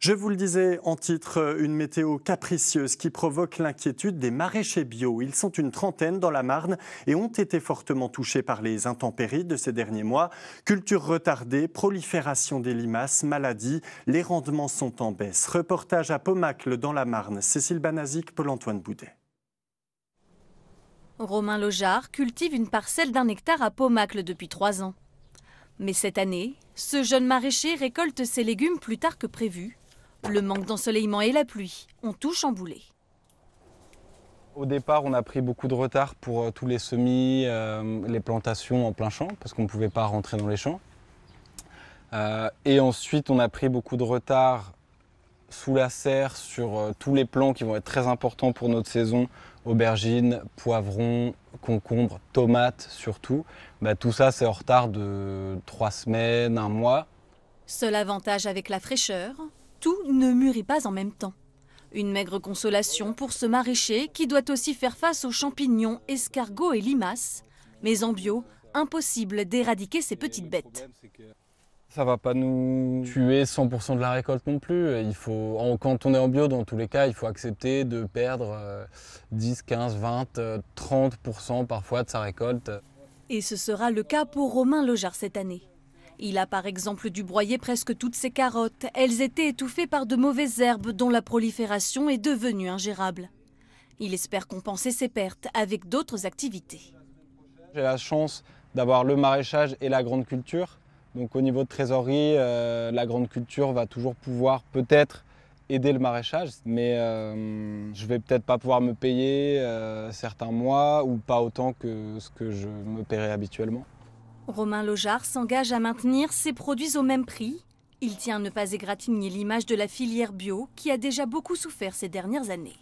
Je vous le disais en titre, euh, une météo capricieuse qui provoque l'inquiétude des maraîchers bio. Ils sont une trentaine dans la Marne et ont été fortement touchés par les intempéries de ces derniers mois. Culture retardée, prolifération des limaces, maladies, les rendements sont en baisse. Reportage à Pomacle dans la Marne. Cécile Banazic, Paul-Antoine Boudet. Romain Lojard cultive une parcelle d'un hectare à Pomacle depuis trois ans. Mais cette année, ce jeune maraîcher récolte ses légumes plus tard que prévu le manque d'ensoleillement et la pluie on touche en boulet. Au départ, on a pris beaucoup de retard pour euh, tous les semis, euh, les plantations en plein champ, parce qu'on ne pouvait pas rentrer dans les champs. Euh, et ensuite, on a pris beaucoup de retard sous la serre sur tous les plants qui vont être très importants pour notre saison, aubergines, poivrons, concombres, tomates surtout. Bah, tout ça, c'est en retard de trois semaines, un mois. Seul avantage avec la fraîcheur, tout ne mûrit pas en même temps. Une maigre consolation pour ce maraîcher qui doit aussi faire face aux champignons, escargots et limaces. Mais en bio, impossible d'éradiquer ces petites bêtes. Ça va pas nous tuer 100% de la récolte non plus. Il faut, quand on est en bio, dans tous les cas, il faut accepter de perdre 10, 15, 20, 30% parfois de sa récolte. Et ce sera le cas pour Romain Lojard cette année. Il a par exemple dû broyer presque toutes ses carottes. Elles étaient étouffées par de mauvaises herbes dont la prolifération est devenue ingérable. Il espère compenser ses pertes avec d'autres activités. J'ai la chance d'avoir le maraîchage et la grande culture. Donc au niveau de trésorerie, euh, la grande culture va toujours pouvoir peut-être aider le maraîchage, mais euh, je vais peut-être pas pouvoir me payer euh, certains mois ou pas autant que ce que je me paierais habituellement. Romain Lojard s'engage à maintenir ses produits au même prix. Il tient à ne pas égratigner l'image de la filière bio qui a déjà beaucoup souffert ces dernières années.